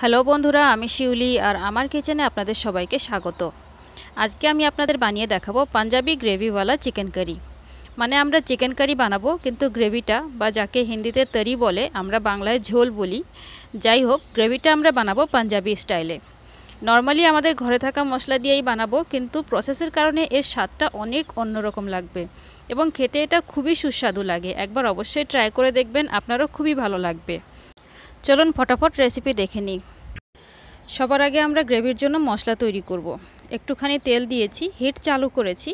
Hello বন্ধুরা আমি শিউলি আর আমার কিচেনে আপনাদের সবাইকে স্বাগত আজকে আমি আপনাদের বানিয়ে দেখাবো পাঞ্জাবি গ্রেভিওয়ালা চিকেন কারি মানে আমরা চিকেন কারি বানাবো কিন্তু গ্রেভিটা বা যাকে হিন্দিতে তরি বলে আমরা বাংলায় ঝোল বলি যাই হোক গ্রেভিটা আমরা বানাবো পাঞ্জাবি স্টাইলে নর্মালি আমাদের ঘরে থাকা মশলা দিয়েই বানাবো কিন্তু প্রসেসের কারণে এর স্বাদটা অনেক অন্যরকম লাগবে এবং খেতে এটা খুবই সুস্বাদু লাগে একবার অবশ্যই ট্রাই করে দেখবেন আপনারও খুবই ভালো লাগবে চলুন ফটাফট রেসিপি দেখে নিই সবার আগে আমরা গ্রেভির জন্য মশলা তৈরি করব। একটুখানি তেল দিয়েছি হিট চালু করেছি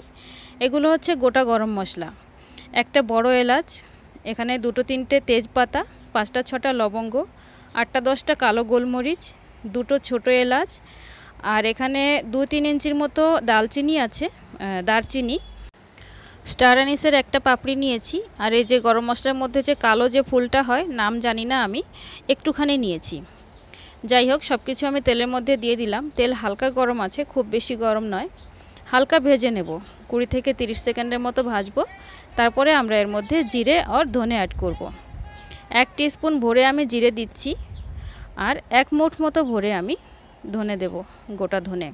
এগুলো হচ্ছে গোটা গরম মশলা একটা বড় এলাচ এখানে দুটো তিনটে তেজপাতা পাঁচটা ছটা লবঙ্গ আটটা দশটা কালো গোলমরিচ দুটো ছোট এলাচ আর এখানে দু তিন ইঞ্চির মতো দালচিনি আছে দারচিনি স্টার অ্যানিসের একটা পাপড়ি নিয়েছি আর এই যে গরম মশলার মধ্যে যে কালো যে ফুলটা হয় নাম জানি না আমি একটুখানি নিয়েছি যাই হোক সব কিছু আমি তেলের মধ্যে দিয়ে দিলাম তেল হালকা গরম আছে খুব বেশি গরম নয় হালকা ভেজে নেব কুড়ি থেকে 30 সেকেন্ডের মতো ভাজবো তারপরে আমরা এর মধ্যে জিরে আর ধনে অ্যাড করব। এক স্পুন ভরে আমি জিরে দিচ্ছি আর এক মুঠ মতো ভরে আমি ধনে দেব গোটা ধনে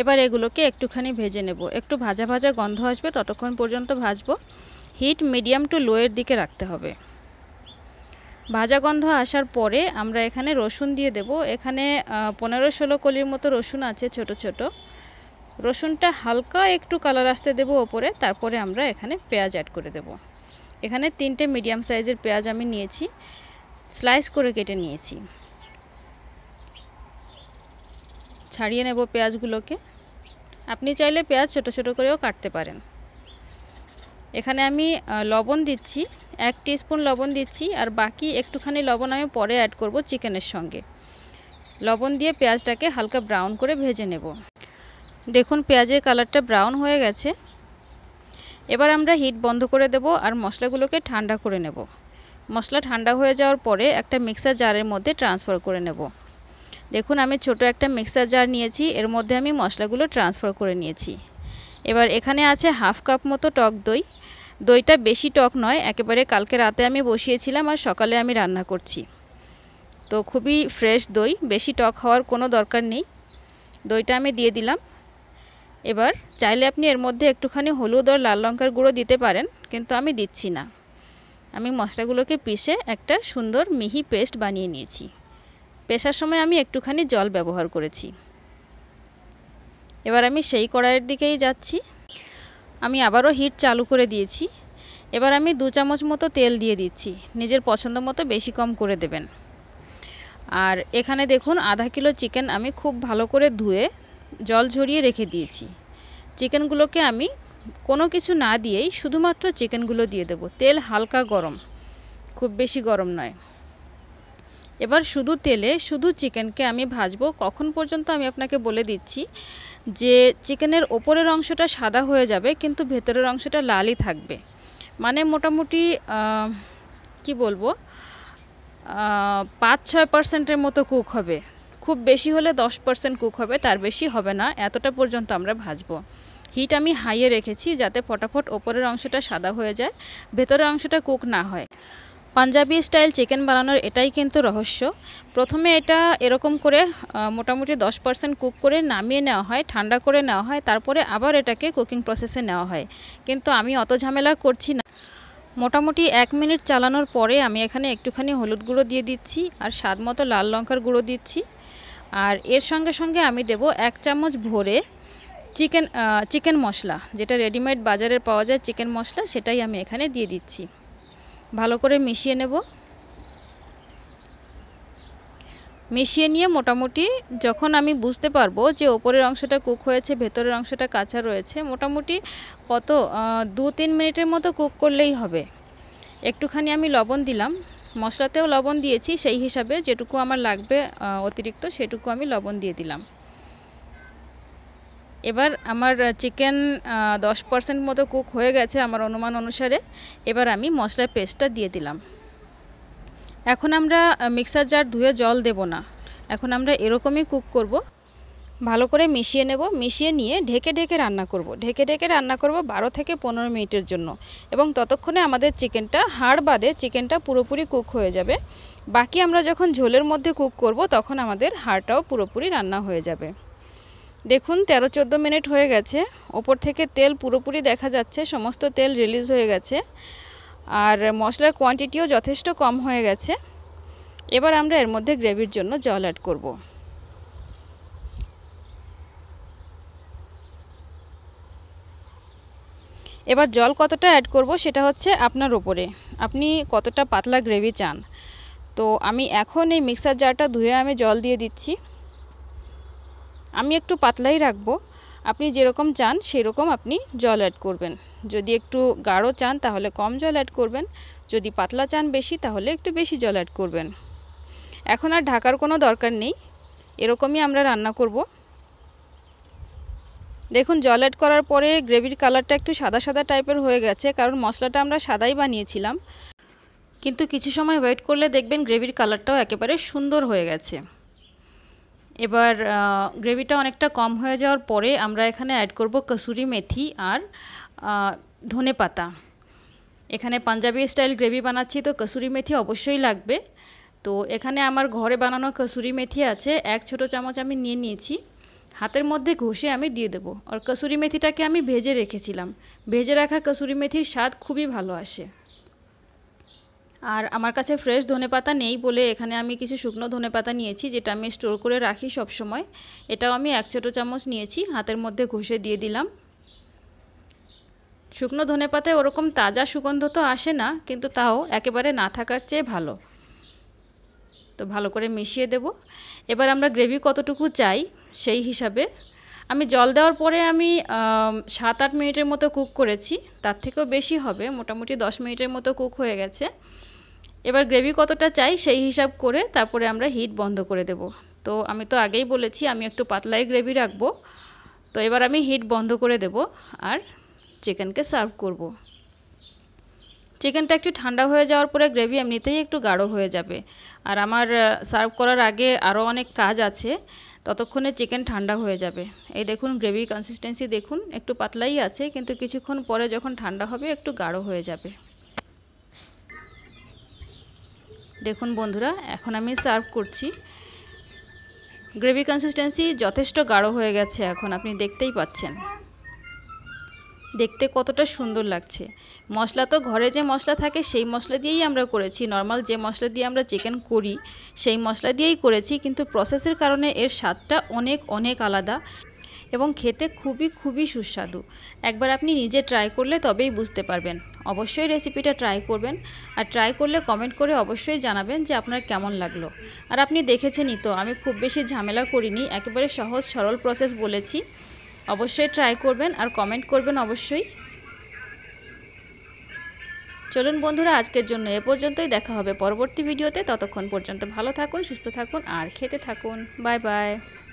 এবার এগুলোকে একটুখানি ভেজে নেব একটু ভাজা ভাজা গন্ধ আসবে ততক্ষণ পর্যন্ত ভাজবো হিট মিডিয়াম টু লোয়ের দিকে রাখতে হবে ভাজা গন্ধ আসার পরে আমরা এখানে রসুন দিয়ে দেব এখানে পনেরো ষোলো কলির মতো রসুন আছে ছোট ছোট রসুনটা হালকা একটু কালার আসতে দেব ওপরে তারপরে আমরা এখানে পেঁয়াজ অ্যাড করে দেব এখানে তিনটে মিডিয়াম সাইজের পেঁয়াজ আমি নিয়েছি স্লাইস করে কেটে নিয়েছি ছাড়িয়ে নেব পেঁয়াজগুলোকে আপনি চাইলে পেঁয়াজ ছোট ছোট করেও কাটতে পারেন এখানে আমি লবণ দিচ্ছি এক স্পুন লবণ দিচ্ছি আর বাকি একটুখানি লবণ আমি পরে অ্যাড করব চিকেনের সঙ্গে লবণ দিয়ে পেঁয়াজটাকে হালকা ব্রাউন করে ভেজে নেব দেখুন পেঁয়াজের কালারটা ব্রাউন হয়ে গেছে এবার আমরা হিট বন্ধ করে দেব আর মশলাগুলোকে ঠান্ডা করে নেব মশলা ঠান্ডা হয়ে যাওয়ার পরে একটা মিক্সার জারের মধ্যে ট্রান্সফার করে নেব দেখুন আমি ছোট একটা মিক্সার জার নিয়েছি এর মধ্যে আমি মশলাগুলো ট্রান্সফার করে নিয়েছি এবার এখানে আছে হাফ কাপ মতো টক দই দইটা বেশি টক নয় একেবারে কালকে রাতে আমি বসিয়েছিলাম আর সকালে আমি রান্না করছি তো খুবই ফ্রেশ দই বেশি টক হওয়ার কোনো দরকার নেই দইটা আমি দিয়ে দিলাম এবার চাইলে আপনি এর মধ্যে একটুখানি হলুদ আর লাল লঙ্কার গুঁড়ো দিতে পারেন কিন্তু আমি দিচ্ছি না আমি মশলাগুলোকে পিষে একটা সুন্দর মিহি পেস্ট বানিয়ে নিয়েছি পেশার সময় আমি একটুখানি জল ব্যবহার করেছি এবার আমি সেই কড়াইয়ের দিকেই যাচ্ছি আমি আবারও হিট চালু করে দিয়েছি এবার আমি দু চামচ মতো তেল দিয়ে দিচ্ছি নিজের পছন্দ মতো বেশি কম করে দেবেন আর এখানে দেখুন আধা কিলো চিকেন আমি খুব ভালো করে ধুয়ে জল ঝরিয়ে রেখে দিয়েছি চিকেনগুলোকে আমি কোনো কিছু না দিয়েই শুধুমাত্র চিকেনগুলো দিয়ে দেব তেল হালকা গরম খুব বেশি গরম নয় এবার শুধু তেলে শুধু চিকেনকে আমি ভাজবো কখন পর্যন্ত আমি আপনাকে বলে দিচ্ছি যে চিকেনের ওপরের অংশটা সাদা হয়ে যাবে কিন্তু ভেতরের অংশটা লালই থাকবে মানে মোটামুটি কি বলবো পাঁচ ছয় পার্সেন্টের মতো কুক হবে খুব বেশি হলে দশ পার্সেন্ট কুক হবে তার বেশি হবে না এতটা পর্যন্ত আমরা ভাজবো হিট আমি হাইয়ে রেখেছি যাতে ফটাফট ওপরের অংশটা সাদা হয়ে যায় ভেতরের অংশটা কুক না হয় পাঞ্জাবি স্টাইল চিকেন বানানোর এটাই কিন্তু রহস্য প্রথমে এটা এরকম করে মোটামুটি দশ পার্সেন্ট কুক করে নামিয়ে নেওয়া হয় ঠান্ডা করে নেওয়া হয় তারপরে আবার এটাকে কুকিং প্রসেসে নেওয়া হয় কিন্তু আমি অত ঝামেলা করছি না মোটামুটি এক মিনিট চালানোর পরে আমি এখানে একটুখানি হলুদ গুঁড়ো দিয়ে দিচ্ছি আর স্বাদ মতো লাল লঙ্কার গুঁড়ো দিচ্ছি আর এর সঙ্গে সঙ্গে আমি দেব এক চামচ ভরে চিকেন চিকেন মশলা যেটা রেডিমেড বাজারে পাওয়া যায় চিকেন মশলা সেটাই আমি এখানে দিয়ে দিচ্ছি ভালো করে মিশিয়ে নেব মিশিয়ে নিয়ে মোটামুটি যখন আমি বুঝতে পারবো যে ওপরের অংশটা কুক হয়েছে ভেতরের অংশটা কাঁচা রয়েছে মোটামুটি কত দু তিন মিনিটের মতো কুক করলেই হবে একটুখানি আমি লবণ দিলাম মশলাতেও লবণ দিয়েছি সেই হিসাবে যেটুকু আমার লাগবে অতিরিক্ত সেটুকু আমি লবণ দিয়ে দিলাম এবার আমার চিকেন দশ পার্সেন্ট মতো কুক হয়ে গেছে আমার অনুমান অনুসারে এবার আমি মশলার পেস্টটা দিয়ে দিলাম এখন আমরা মিক্সার জার ধুয়ে জল দেব না এখন আমরা এরকমই কুক করব ভালো করে মিশিয়ে নেব মিশিয়ে নিয়ে ঢেকে ঢেকে রান্না করব ঢেকে ঢেকে রান্না করব বারো থেকে পনেরো মিনিটের জন্য এবং ততক্ষণে আমাদের চিকেনটা হাড় বাদে চিকেনটা পুরোপুরি কুক হয়ে যাবে বাকি আমরা যখন ঝোলের মধ্যে কুক করব তখন আমাদের হাড়টাও পুরোপুরি রান্না হয়ে যাবে দেখুন তেরো চোদ্দো মিনিট হয়ে গেছে ওপর থেকে তেল পুরোপুরি দেখা যাচ্ছে সমস্ত তেল রিলিজ হয়ে গেছে আর মশলার কোয়ান্টিটিও যথেষ্ট কম হয়ে গেছে এবার আমরা এর মধ্যে গ্রেভির জন্য জল অ্যাড করব এবার জল কতটা অ্যাড করব সেটা হচ্ছে আপনার ওপরে আপনি কতটা পাতলা গ্রেভি চান তো আমি এখন এই মিক্সার জারটা ধুয়ে আমি জল দিয়ে দিচ্ছি আমি একটু পাতলাই রাখবো আপনি যেরকম চান সেরকম আপনি জল অ্যাড করবেন যদি একটু গাঢ় চান তাহলে কম জল অ্যাড করবেন যদি পাতলা চান বেশি তাহলে একটু বেশি জল অ্যাড করবেন এখন আর ঢাকার কোনো দরকার নেই এরকমই আমরা রান্না করব দেখুন জল অ্যাড করার পরে গ্রেভির কালারটা একটু সাদা সাদা টাইপের হয়ে গেছে কারণ মশলাটা আমরা সাদাই বানিয়েছিলাম কিন্তু কিছু সময় ওয়েট করলে দেখবেন গ্রেভির কালারটাও একেবারে সুন্দর হয়ে গেছে এবার গ্রেভিটা অনেকটা কম হয়ে যাওয়ার পরে আমরা এখানে অ্যাড করব কসুরি মেথি আর ধনে পাতা এখানে পাঞ্জাবি স্টাইল গ্রেভি বানাচ্ছি তো কসুরি মেথি অবশ্যই লাগবে তো এখানে আমার ঘরে বানানো কসুরি মেথি আছে এক ছোট চামচ আমি নিয়ে নিয়েছি হাতের মধ্যে ঘষে আমি দিয়ে দেবো আর কসুরি মেথিটাকে আমি ভেজে রেখেছিলাম ভেজে রাখা কসুরি মেথির স্বাদ খুবই ভালো আসে আর আমার কাছে ফ্রেশ ধনে পাতা নেই বলে এখানে আমি কিছু শুকনো ধনে পাতা নিয়েছি যেটা আমি স্টোর করে রাখি সব সময়। এটাও আমি এক ছোটো চামচ নিয়েছি হাতের মধ্যে ঘষে দিয়ে দিলাম শুকনো ধনে পাতায় ওরকম তাজা সুগন্ধ তো আসে না কিন্তু তাও একেবারে না থাকার চেয়ে ভালো তো ভালো করে মিশিয়ে দেব এবার আমরা গ্রেভি কতটুকু চাই সেই হিসাবে আমি জল দেওয়ার পরে আমি সাত আট মিনিটের মতো কুক করেছি তার থেকেও বেশি হবে মোটামুটি দশ মিনিটের মতো কুক হয়ে গেছে এবার গ্রেভি কতটা চাই সেই হিসাব করে তারপরে আমরা হিট বন্ধ করে দেব তো আমি তো আগেই বলেছি আমি একটু পাতলাই গ্রেভি রাখবো তো এবার আমি হিট বন্ধ করে দেব আর চিকেনকে সার্ভ করব। চিকেনটা একটু ঠান্ডা হয়ে যাওয়ার পরে গ্রেভি এমনিতেই একটু গাঢ় হয়ে যাবে আর আমার সার্ভ করার আগে আরও অনেক কাজ আছে ততক্ষণে চিকেন ঠান্ডা হয়ে যাবে এই দেখুন গ্রেভি কনসিস্টেন্সি দেখুন একটু পাতলাই আছে কিন্তু কিছুক্ষণ পরে যখন ঠান্ডা হবে একটু গাঢ় হয়ে যাবে দেখুন বন্ধুরা এখন আমি সার্ভ করছি গ্রেভি কনসিস্টেন্সি যথেষ্ট গাঢ় হয়ে গেছে এখন আপনি দেখতেই পাচ্ছেন দেখতে কতটা সুন্দর লাগছে মশলা তো ঘরে যে মশলা থাকে সেই মশলা দিয়েই আমরা করেছি নর্মাল যে মশলা দিয়ে আমরা চিকেন করি সেই মশলা দিয়েই করেছি কিন্তু প্রসেসের কারণে এর স্বাদটা অনেক অনেক আলাদা এবং খেতে খুবই খুবই সুস্বাদু একবার আপনি নিজে ট্রাই করলে তবেই বুঝতে পারবেন অবশ্যই রেসিপিটা ট্রাই করবেন আর ট্রাই করলে কমেন্ট করে অবশ্যই জানাবেন যে আপনার কেমন লাগলো আর আপনি দেখেছেনই তো আমি খুব বেশি ঝামেলা করিনি একেবারে সহজ সরল প্রসেস বলেছি অবশ্যই ট্রাই করবেন আর কমেন্ট করবেন অবশ্যই চলুন বন্ধুরা আজকের জন্য এ পর্যন্তই দেখা হবে পরবর্তী ভিডিওতে ততক্ষণ পর্যন্ত ভালো থাকুন সুস্থ থাকুন আর খেতে থাকুন বাই বাই